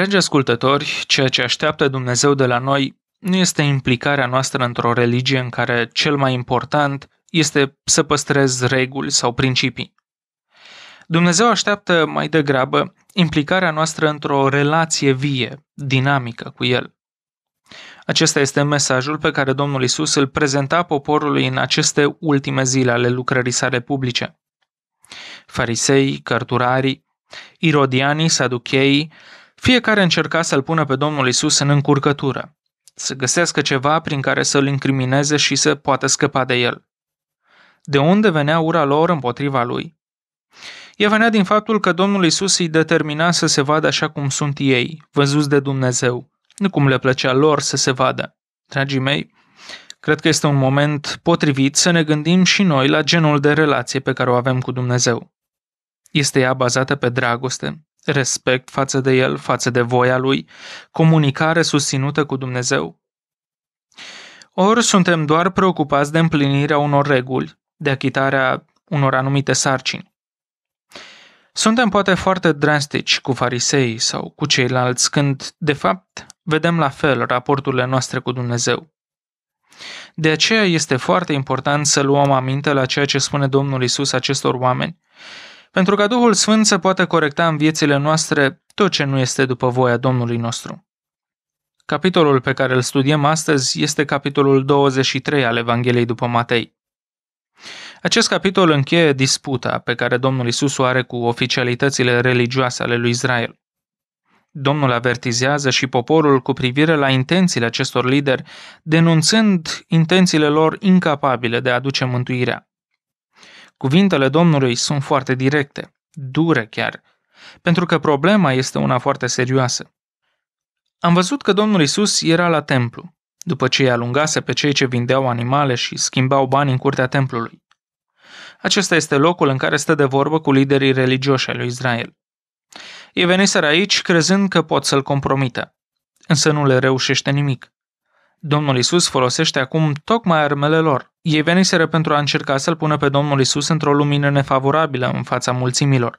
Dragi ascultători, ceea ce așteaptă Dumnezeu de la noi nu este implicarea noastră într-o religie în care cel mai important este să păstrezi reguli sau principii. Dumnezeu așteaptă mai degrabă implicarea noastră într-o relație vie, dinamică cu El. Acesta este mesajul pe care Domnul Isus îl prezenta poporului în aceste ultime zile ale lucrării sale publice. Farisei, cărturarii, irodianii, saducheii, fiecare încerca să-l pună pe Domnul Isus în încurcătură, să găsească ceva prin care să-l incrimineze și să poată scăpa de el. De unde venea ura lor împotriva lui? Ea venea din faptul că Domnul Isus îi determina să se vadă așa cum sunt ei, văzuți de Dumnezeu, nu cum le plăcea lor să se vadă. Dragii mei, cred că este un moment potrivit să ne gândim și noi la genul de relație pe care o avem cu Dumnezeu. Este ea bazată pe dragoste? respect față de El, față de voia Lui, comunicare susținută cu Dumnezeu. Ori suntem doar preocupați de împlinirea unor reguli, de achitarea unor anumite sarcini. Suntem poate foarte drastici cu farisei sau cu ceilalți când, de fapt, vedem la fel raporturile noastre cu Dumnezeu. De aceea este foarte important să luăm aminte la ceea ce spune Domnul Isus acestor oameni pentru ca Duhul Sfânt să poată corecta în viețile noastre tot ce nu este după voia Domnului nostru. Capitolul pe care îl studiem astăzi este capitolul 23 al Evangheliei după Matei. Acest capitol încheie disputa pe care Domnul Isus o are cu oficialitățile religioase ale lui Israel. Domnul avertizează și poporul cu privire la intențiile acestor lideri, denunțând intențiile lor incapabile de a aduce mântuirea. Cuvintele Domnului sunt foarte directe, dure chiar, pentru că problema este una foarte serioasă. Am văzut că Domnul Isus era la templu, după ce îi alungase pe cei ce vindeau animale și schimbau bani în curtea templului. Acesta este locul în care stă de vorbă cu liderii religioși ai lui Israel. Ei veniseră aici crezând că pot să-l compromită, însă nu le reușește nimic. Domnul Isus folosește acum tocmai armele lor. Ei veniseră pentru a încerca să-L pună pe Domnul Isus într-o lumină nefavorabilă în fața mulțimilor.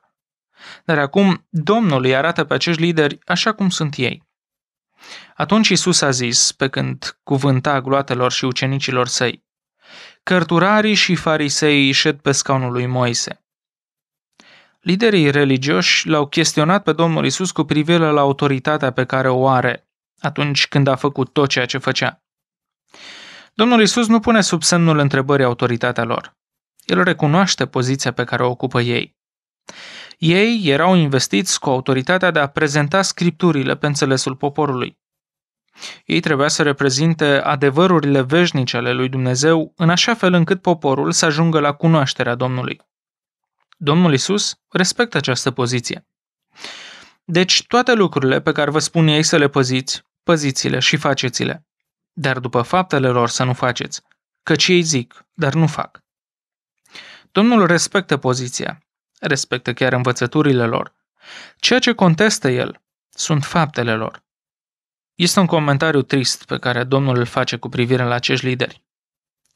Dar acum Domnul îi arată pe acești lideri așa cum sunt ei. Atunci Isus a zis, pe când cuvânta gloatelor și ucenicilor săi, Cărturarii și farisei șed pe scaunul lui Moise. Liderii religioși l-au chestionat pe Domnul Isus cu privire la autoritatea pe care o are atunci când a făcut tot ceea ce făcea. Domnul Isus nu pune sub semnul întrebării autoritatea lor. El recunoaște poziția pe care o ocupă ei. Ei erau investiți cu autoritatea de a prezenta scripturile pe înțelesul poporului. Ei trebuia să reprezinte adevărurile veșnice ale lui Dumnezeu în așa fel încât poporul să ajungă la cunoașterea Domnului. Domnul Isus respectă această poziție. Deci toate lucrurile pe care vă spun ei să le păziți, păziți-le și faceți-le dar după faptele lor să nu faceți, căci ei zic, dar nu fac. Domnul respectă poziția, respectă chiar învățăturile lor. Ceea ce contestă el sunt faptele lor. Este un comentariu trist pe care Domnul îl face cu privire la acești lideri.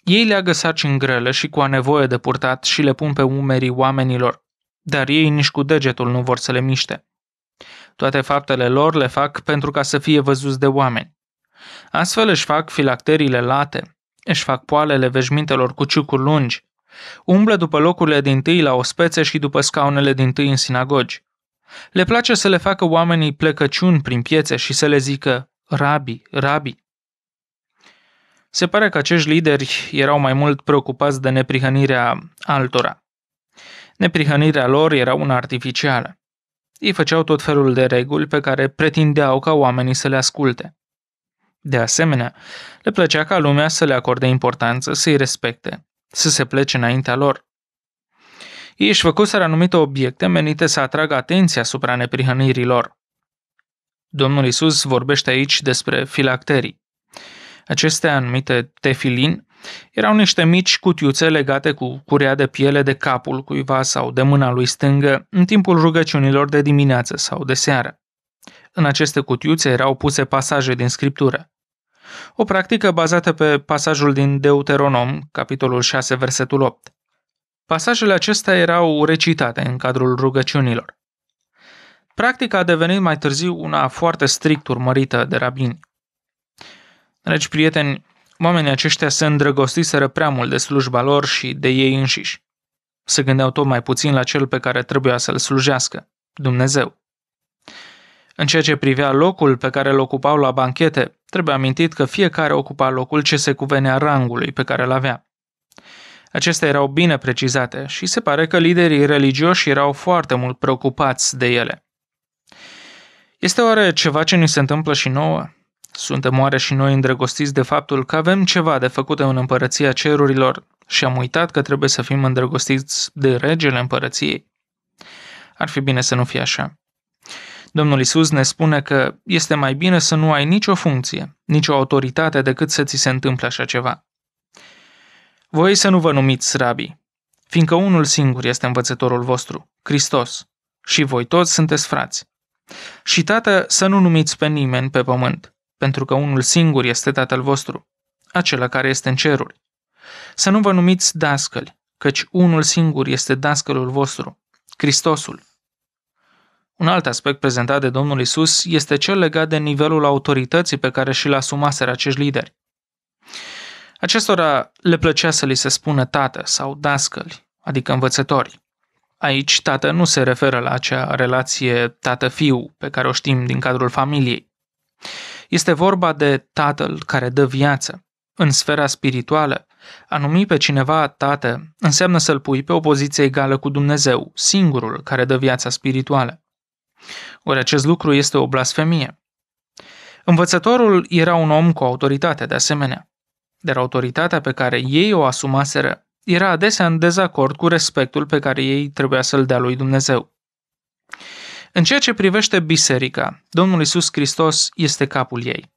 Ei leagă sarcini grele și cu a nevoie de purtat și le pun pe umerii oamenilor, dar ei nici cu degetul nu vor să le miște. Toate faptele lor le fac pentru ca să fie văzuți de oameni. Astfel își fac filacteriile late, își fac poalele veșmintelor cu ciucuri lungi, umblă după locurile din tâi la ospețe și după scaunele din tâi în sinagogi. Le place să le facă oamenii plecăciuni prin piețe și să le zică rabi, rabi. Se pare că acești lideri erau mai mult preocupați de neprihănirea altora. Neprihănirea lor era una artificială. Ei făceau tot felul de reguli pe care pretindeau ca oamenii să le asculte. De asemenea, le plăcea ca lumea să le acorde importanță, să-i respecte, să se plece înaintea lor. Ei își făcuseră anumite obiecte menite să atragă atenția asupra lor. Domnul Isus vorbește aici despre filacterii. Aceste anumite tefilin erau niște mici cutiuțe legate cu curea de piele de capul cuiva sau de mâna lui stângă în timpul rugăciunilor de dimineață sau de seară. În aceste cutiuțe erau puse pasaje din scriptură o practică bazată pe pasajul din Deuteronom, capitolul 6, versetul 8. Pasajele acestea erau recitate în cadrul rugăciunilor. Practica a devenit mai târziu una foarte strict urmărită de rabini. Dragi prieteni, oamenii aceștia se îndrăgostiseră prea mult de slujba lor și de ei înșiși. Se gândeau tot mai puțin la cel pe care trebuia să-l slujească, Dumnezeu. În ceea ce privea locul pe care îl ocupau la banchete, trebuie amintit că fiecare ocupa locul ce se cuvenea rangului pe care îl avea. Acestea erau bine precizate și se pare că liderii religioși erau foarte mult preocupați de ele. Este oare ceva ce ni se întâmplă și nouă? Suntem oare și noi îndrăgostiți de faptul că avem ceva de făcut în împărăția cerurilor și am uitat că trebuie să fim îndrăgostiți de regele împărăției? Ar fi bine să nu fie așa. Domnul Isus ne spune că este mai bine să nu ai nicio funcție, nicio autoritate decât să ți se întâmple așa ceva. Voi să nu vă numiți rabii, fiindcă unul singur este învățătorul vostru, Hristos, și voi toți sunteți frați. Și tată să nu numiți pe nimeni pe pământ, pentru că unul singur este tatăl vostru, acela care este în ceruri. Să nu vă numiți dascăli, căci unul singur este dascălul vostru, Hristosul. Un alt aspect prezentat de Domnul Isus este cel legat de nivelul autorității pe care și-l asumaseră acești lideri. Acestora le plăcea să li se spună tată sau dascăli, adică învățători. Aici tată nu se referă la acea relație tată-fiu pe care o știm din cadrul familiei. Este vorba de tatăl care dă viață. În sfera spirituală, a numi pe cineva tată înseamnă să-l pui pe o poziție egală cu Dumnezeu, singurul care dă viața spirituală. Ori acest lucru este o blasfemie. Învățătorul era un om cu autoritate, de asemenea, dar autoritatea pe care ei o asumaseră era adesea în dezacord cu respectul pe care ei trebuia să-l dea lui Dumnezeu. În ceea ce privește biserica, Domnul Isus Hristos este capul ei.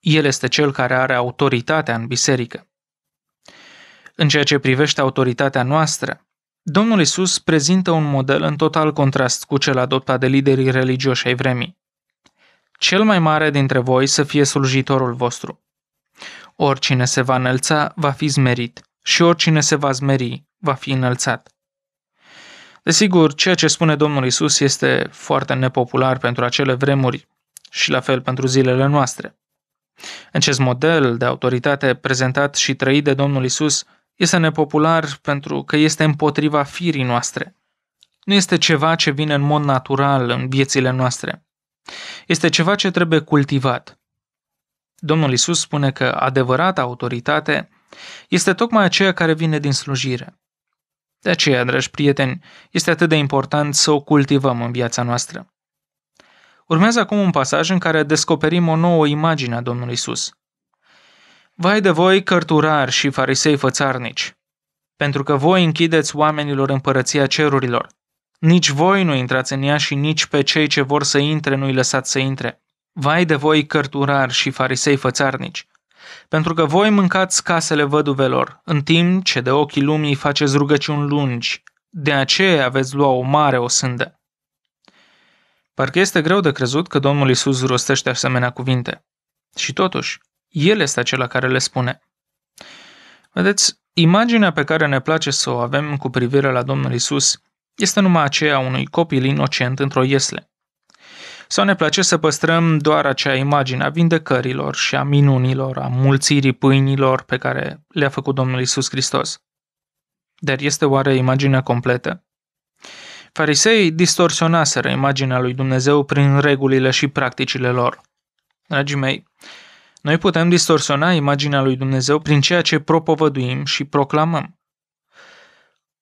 El este cel care are autoritatea în biserică. În ceea ce privește autoritatea noastră, Domnul Isus prezintă un model în total contrast cu cel adoptat de liderii religioși ai vremii. Cel mai mare dintre voi să fie slujitorul vostru. Oricine se va înălța va fi zmerit și oricine se va zmeri va fi înălțat. Desigur, ceea ce spune Domnul Isus este foarte nepopular pentru acele vremuri și la fel pentru zilele noastre. Acest model de autoritate prezentat și trăit de Domnul Isus este nepopular pentru că este împotriva firii noastre. Nu este ceva ce vine în mod natural în viețile noastre. Este ceva ce trebuie cultivat. Domnul Isus spune că adevărata autoritate este tocmai aceea care vine din slujire. De aceea, dragi prieteni, este atât de important să o cultivăm în viața noastră. Urmează acum un pasaj în care descoperim o nouă imagine a Domnului Isus. Vai de voi, cărturari și farisei fățarnici, pentru că voi închideți oamenilor împărăția cerurilor. Nici voi nu intrați în ea și nici pe cei ce vor să intre nu-i lăsați să intre. Vai de voi, cărturari și farisei fățarnici, pentru că voi mâncați casele văduvelor, în timp ce de ochii lumii faceți rugăciuni lungi, de aceea veți lua o mare o sândă. Parcă este greu de crezut că Domnul Isus rostește asemenea cuvinte. Și totuși, el este acela care le spune. Vedeți, imaginea pe care ne place să o avem cu privire la Domnul Isus este numai aceea unui copil inocent într-o iesle. Sau ne place să păstrăm doar acea imagine a vindecărilor și a minunilor, a mulțirii pâinilor pe care le-a făcut Domnul Isus Hristos. Dar este oare imaginea completă? Fariseii distorsionaseră imaginea lui Dumnezeu prin regulile și practicile lor. Dragii mei, noi putem distorsiona imaginea lui Dumnezeu prin ceea ce propovăduim și proclamăm.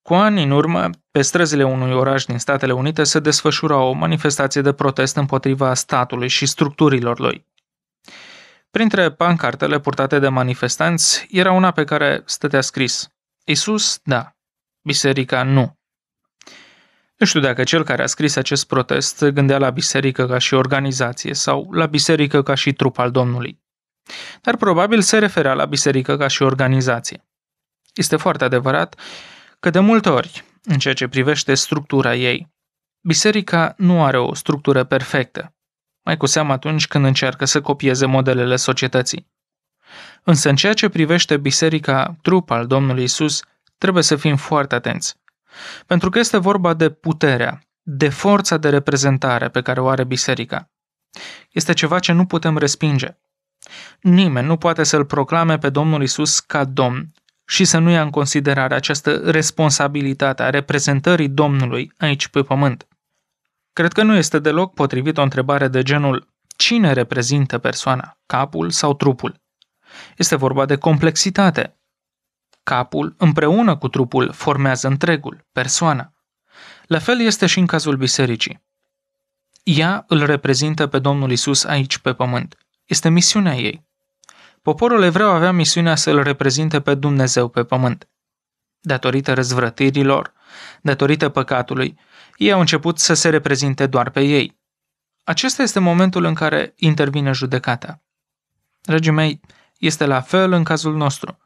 Cu ani în urmă, pe străzile unui oraș din Statele Unite se desfășura o manifestație de protest împotriva statului și structurilor lui. Printre pancartele purtate de manifestanți era una pe care stătea scris Isus, da. Biserica, nu. Nu știu dacă cel care a scris acest protest gândea la biserică ca și organizație sau la biserică ca și trup al Domnului dar probabil se referea la biserică ca și organizație. Este foarte adevărat că de multe ori, în ceea ce privește structura ei, biserica nu are o structură perfectă, mai cu seamă atunci când încearcă să copieze modelele societății. Însă în ceea ce privește biserica trup al Domnului Isus, trebuie să fim foarte atenți. Pentru că este vorba de puterea, de forța de reprezentare pe care o are biserica. Este ceva ce nu putem respinge. Nimeni nu poate să-L proclame pe Domnul Isus ca Domn și să nu ia în considerare această responsabilitate a reprezentării Domnului aici pe pământ. Cred că nu este deloc potrivit o întrebare de genul cine reprezintă persoana, capul sau trupul? Este vorba de complexitate. Capul împreună cu trupul formează întregul, persoana. La fel este și în cazul bisericii. Ea îl reprezintă pe Domnul Isus aici pe pământ – este misiunea ei. Poporul evreu avea misiunea să îl reprezinte pe Dumnezeu pe pământ. Datorită răzvrătirilor, datorită păcatului, ei au început să se reprezinte doar pe ei. Acesta este momentul în care intervine judecata. Dragii mei, este la fel în cazul nostru.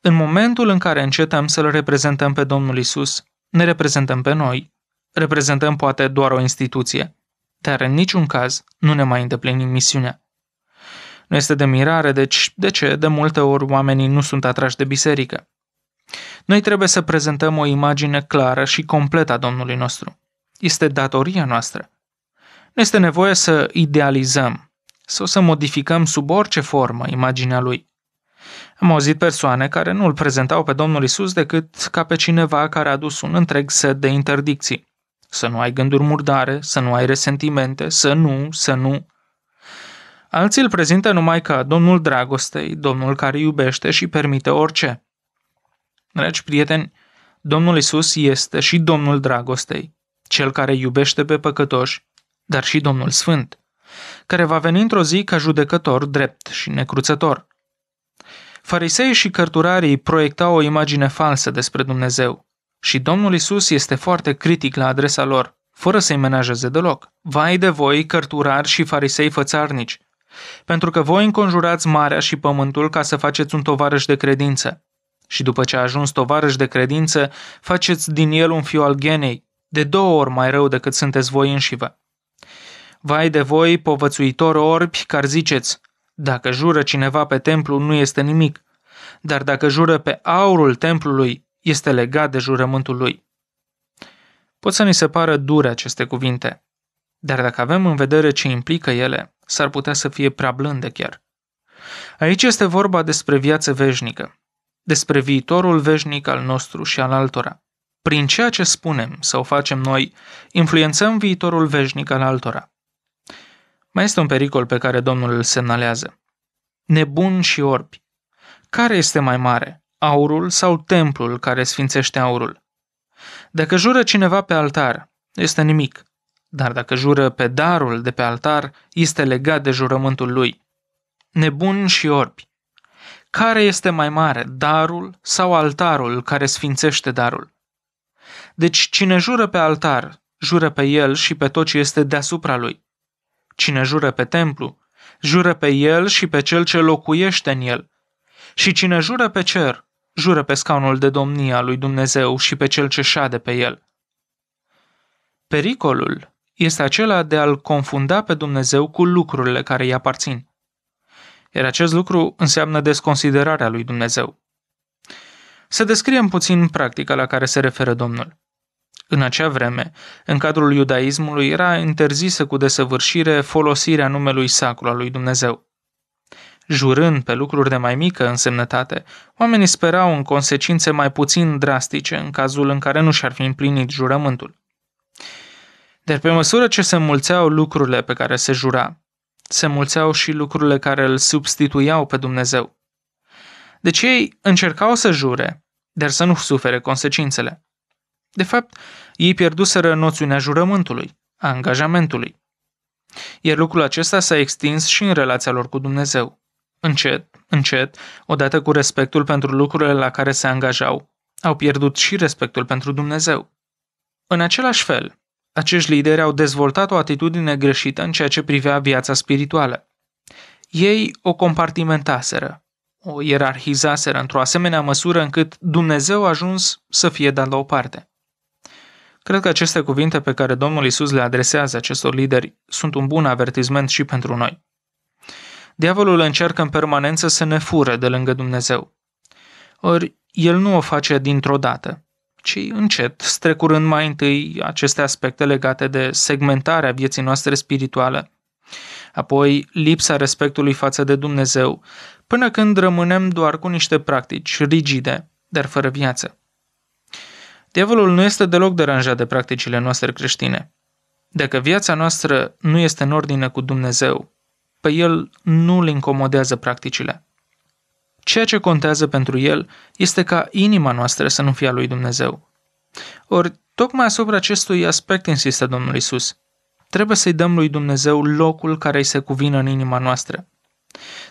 În momentul în care încetăm să-L reprezentăm pe Domnul Isus, ne reprezentăm pe noi, reprezentăm poate doar o instituție, dar în niciun caz nu ne mai îndeplinim misiunea. Nu este de mirare, deci, de ce de multe ori oamenii nu sunt atrași de biserică. Noi trebuie să prezentăm o imagine clară și completă a Domnului nostru. Este datoria noastră. Nu este nevoie să idealizăm sau să modificăm sub orice formă imaginea lui. Am auzit persoane care nu îl prezentau pe Domnul Isus decât ca pe cineva care a adus un întreg set de interdicții. Să nu ai gânduri murdare, să nu ai resentimente, să nu, să nu. Alții îl prezintă numai ca domnul dragostei, domnul care iubește și permite orice. Dragi prieteni, Domnul Isus este și Domnul dragostei, cel care iubește pe păcătoși, dar și Domnul Sfânt, care va veni într-o zi ca judecător drept și necruțător. Farisei și cărturarii proiectau o imagine falsă despre Dumnezeu și Domnul Isus este foarte critic la adresa lor, fără să-i menajeze deloc. Vai de voi, cărturari și farisei fățarnici, pentru că voi înconjurați marea și pământul ca să faceți un tovarăș de credință. Și după ce a ajuns tovarăș de credință, faceți din el un fiu al genei, de două ori mai rău decât sunteți voi vă. Vai de voi, povățuitor orbi, care ziceți, dacă jură cineva pe templu, nu este nimic, dar dacă jură pe aurul templului, este legat de jurământul lui. Pot să ni se pară dure aceste cuvinte, dar dacă avem în vedere ce implică ele, s-ar putea să fie prea blândă chiar. Aici este vorba despre viață veșnică, despre viitorul veșnic al nostru și al altora. Prin ceea ce spunem sau facem noi, influențăm viitorul veșnic al altora. Mai este un pericol pe care Domnul îl semnalează. nebun și orbi. Care este mai mare, aurul sau templul care sfințește aurul? Dacă jură cineva pe altar, este nimic, dar dacă jură pe darul de pe altar, este legat de jurământul lui. Nebuni și orbi. Care este mai mare, darul sau altarul care sfințește darul? Deci cine jură pe altar, jură pe el și pe tot ce este deasupra lui. Cine jură pe templu, jură pe el și pe cel ce locuiește în el. Și cine jură pe cer, jură pe scaunul de domnia lui Dumnezeu și pe cel ce șade pe el. Pericolul este acela de a-L confunda pe Dumnezeu cu lucrurile care îi aparțin. Iar acest lucru înseamnă desconsiderarea lui Dumnezeu. Să descriem puțin practica la care se referă Domnul. În acea vreme, în cadrul iudaismului era interzisă cu desăvârșire folosirea numelui sacru al lui Dumnezeu. Jurând pe lucruri de mai mică însemnătate, oamenii sperau în consecințe mai puțin drastice în cazul în care nu și-ar fi împlinit jurământul. Dar pe măsură ce se mulțeau lucrurile pe care se jura, se mulțeau și lucrurile care îl substituiau pe Dumnezeu. Deci ei încercau să jure, dar să nu sufere consecințele. De fapt, ei pierduseră noțiunea jurământului, a angajamentului. Iar lucrul acesta s-a extins și în relația lor cu Dumnezeu. Încet, încet, odată cu respectul pentru lucrurile la care se angajau, au pierdut și respectul pentru Dumnezeu. În același fel, acești lideri au dezvoltat o atitudine greșită în ceea ce privea viața spirituală. Ei o compartimentaseră, o ierarhizaseră într-o asemenea măsură încât Dumnezeu a ajuns să fie dat la o parte. Cred că aceste cuvinte pe care Domnul Isus le adresează acestor lideri sunt un bun avertisment și pentru noi. Diavolul încearcă în permanență să ne fure de lângă Dumnezeu. Ori el nu o face dintr-o dată, ci încet, strecurând mai întâi aceste aspecte legate de segmentarea vieții noastre spirituale, apoi lipsa respectului față de Dumnezeu, până când rămânem doar cu niște practici rigide, dar fără viață. Diavolul nu este deloc deranjat de practicile noastre creștine. Dacă viața noastră nu este în ordine cu Dumnezeu, pe el nu l incomodează practicile. Ceea ce contează pentru el este ca inima noastră să nu fie a lui Dumnezeu. Ori, tocmai asupra acestui aspect insistă Domnul Isus. Trebuie să-i dăm lui Dumnezeu locul care îi se cuvină în inima noastră.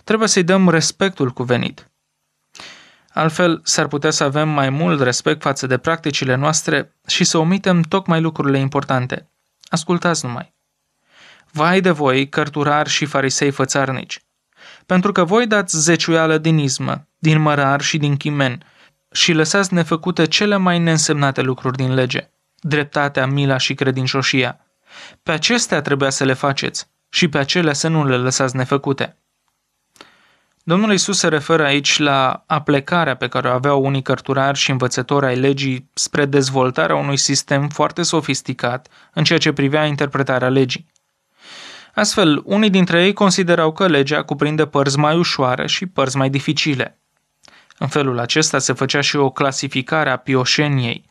Trebuie să-i dăm respectul cuvenit. Altfel, s-ar putea să avem mai mult respect față de practicile noastre și să omitem tocmai lucrurile importante. Ascultați numai. Vai de voi, cărturari și farisei fățarnici, pentru că voi dați zeciuială din izmă, din mărar și din chimen și lăsați nefăcute cele mai neînsemnate lucruri din lege, dreptatea, mila și credincioșia. Pe acestea trebuia să le faceți și pe acelea să nu le lăsați nefăcute. Domnul Isus se referă aici la aplecarea pe care o aveau unii cărturari și învățători ai legii spre dezvoltarea unui sistem foarte sofisticat în ceea ce privea interpretarea legii. Astfel, unii dintre ei considerau că legea cuprinde părți mai ușoare și părți mai dificile. În felul acesta se făcea și o clasificare a pioșeniei,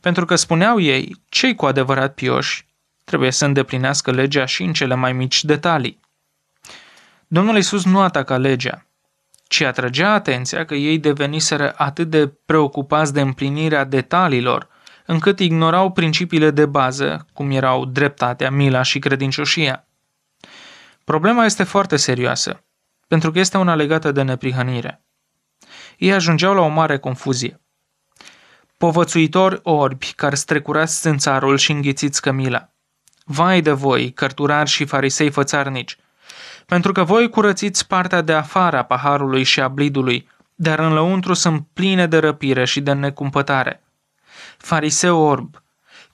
pentru că spuneau ei, cei cu adevărat pioși trebuie să îndeplinească legea și în cele mai mici detalii. Domnul Isus nu ataca legea, ci atragea atenția că ei deveniseră atât de preocupați de împlinirea detaliilor, încât ignorau principiile de bază, cum erau dreptatea, mila și credincioșia. Problema este foarte serioasă, pentru că este una legată de neprihănire. Ei ajungeau la o mare confuzie. Povățuitori orbi care strecurați țânțarul și înghițiți cămila. Vai de voi, cărturari și farisei fățarnici, pentru că voi curățiți partea de afară a paharului și a blidului, dar lăuntru sunt pline de răpire și de necumpătare. Fariseu orb,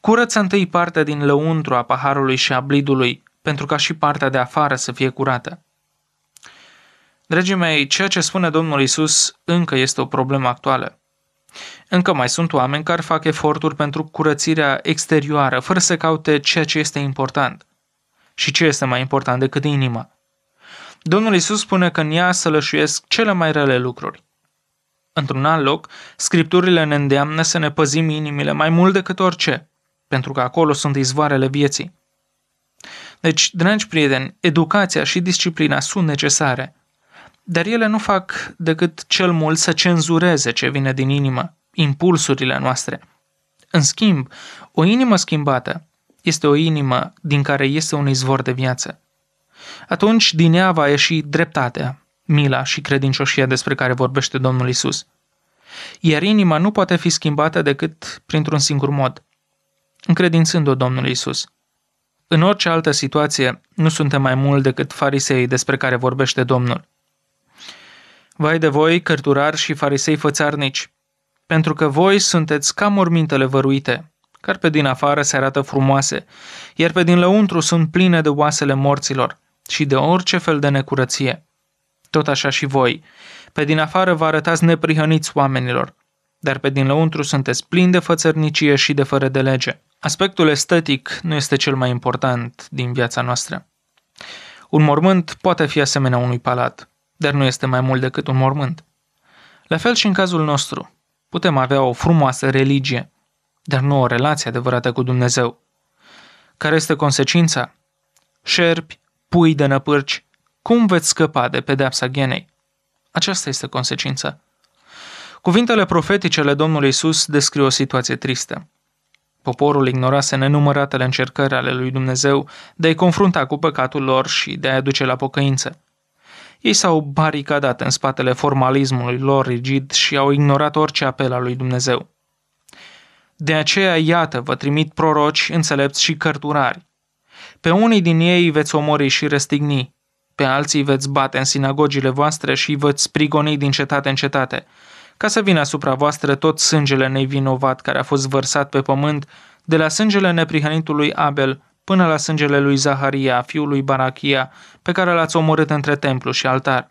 curăță întâi partea din lăuntru a paharului și a blidului, pentru ca și partea de afară să fie curată. Dragii mei, ceea ce spune Domnul Isus încă este o problemă actuală. Încă mai sunt oameni care fac eforturi pentru curățirea exterioară, fără să caute ceea ce este important. Și ce este mai important decât inima? Domnul Isus spune că în ea lășuiesc cele mai rele lucruri. Într-un alt loc, scripturile ne îndeamnă să ne păzim inimile mai mult decât orice, pentru că acolo sunt izvoarele vieții. Deci, dragi prieteni, educația și disciplina sunt necesare, dar ele nu fac decât cel mult să cenzureze ce vine din inimă, impulsurile noastre. În schimb, o inimă schimbată este o inimă din care este un izvor de viață. Atunci din ea va ieși dreptatea, mila și credincioșia despre care vorbește Domnul Isus. Iar inima nu poate fi schimbată decât printr-un singur mod, încredințând-o Domnului Isus. În orice altă situație, nu suntem mai mult decât farisei despre care vorbește Domnul. Vai de voi, cărturari și farisei fățarnici, pentru că voi sunteți ca mormintele văruite, care pe din afară se arată frumoase, iar pe din lăuntru sunt pline de oasele morților și de orice fel de necurăție. Tot așa și voi, pe din afară vă arătați neprihăniți oamenilor, dar pe din lăuntru sunteți plin de fățărnicie și de fără de lege. Aspectul estetic nu este cel mai important din viața noastră. Un mormânt poate fi asemenea unui palat, dar nu este mai mult decât un mormânt. La fel și în cazul nostru, putem avea o frumoasă religie, dar nu o relație adevărată cu Dumnezeu. Care este consecința? Șerpi, pui de năpârci, cum veți scăpa de pedepsa ghenei? Aceasta este consecința. Cuvintele profetice ale Domnului Isus descriu o situație tristă. Poporul ignorase nenumăratele încercări ale lui Dumnezeu de a-i confrunta cu păcatul lor și de a-i aduce la pocăință. Ei s-au baricadat în spatele formalismului lor rigid și au ignorat orice apel al lui Dumnezeu. De aceea, iată, vă trimit proroci, înțelepți și cărturari. Pe unii din ei veți omori și răstigni, pe alții veți bate în sinagogile voastre și veți prigoni din cetate în cetate, ca să vină asupra voastră tot sângele nevinovat care a fost vărsat pe pământ, de la sângele neprihănitului Abel până la sângele lui Zaharia, fiul lui Barachia, pe care l-ați omorât între templu și altar.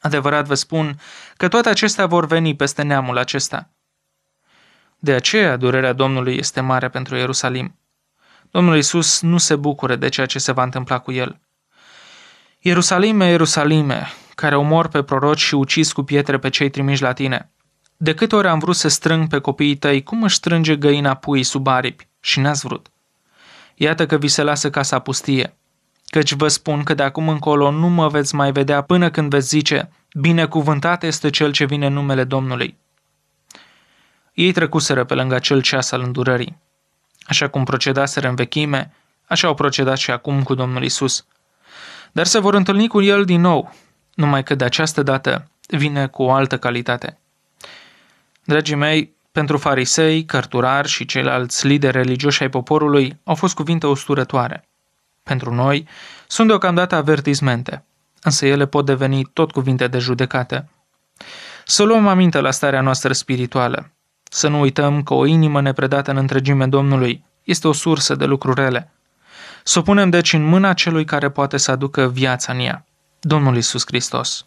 Adevărat vă spun că toate acestea vor veni peste neamul acesta. De aceea, durerea Domnului este mare pentru Ierusalim. Domnul Isus nu se bucură de ceea ce se va întâmpla cu el. Ierusalime, Ierusalime, care omor pe proroci și ucis cu pietre pe cei trimiși la tine. De câte ori am vrut să strâng pe copiii tăi, cum își strânge găina puii sub aripi? Și n-ați vrut. Iată că vi se lasă casa pustie. Căci vă spun că de acum încolo nu mă veți mai vedea până când veți zice, binecuvântat este cel ce vine în numele Domnului. Ei trecuseră pe lângă acel ceas al îndurării. Așa cum procedaseră în vechime, așa au procedat și acum cu Domnul Isus. Dar se vor întâlni cu el din nou, numai că de această dată vine cu o altă calitate. Dragii mei, pentru farisei, cărturari și ceilalți lideri religioși ai poporului au fost cuvinte usturătoare. Pentru noi, sunt deocamdată avertismente, însă ele pot deveni tot cuvinte de judecată. Să luăm aminte la starea noastră spirituală. Să nu uităm că o inimă nepredată în întregime Domnului este o sursă de lucruri rele. Să o punem deci în mâna celui care poate să aducă viața în ea. Domnul Isus Hristos.